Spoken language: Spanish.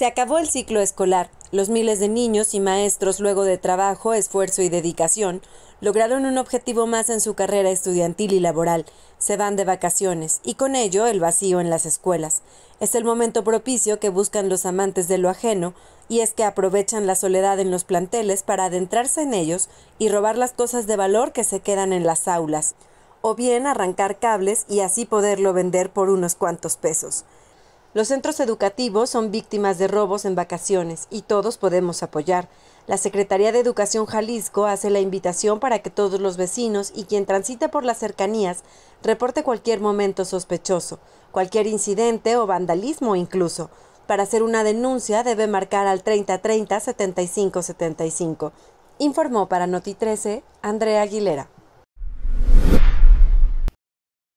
Se acabó el ciclo escolar. Los miles de niños y maestros, luego de trabajo, esfuerzo y dedicación, lograron un objetivo más en su carrera estudiantil y laboral. Se van de vacaciones y con ello el vacío en las escuelas. Es el momento propicio que buscan los amantes de lo ajeno y es que aprovechan la soledad en los planteles para adentrarse en ellos y robar las cosas de valor que se quedan en las aulas, o bien arrancar cables y así poderlo vender por unos cuantos pesos. Los centros educativos son víctimas de robos en vacaciones y todos podemos apoyar. La Secretaría de Educación Jalisco hace la invitación para que todos los vecinos y quien transite por las cercanías reporte cualquier momento sospechoso, cualquier incidente o vandalismo incluso. Para hacer una denuncia debe marcar al 3030 7575. Informó para Noti 13 Andrea Aguilera.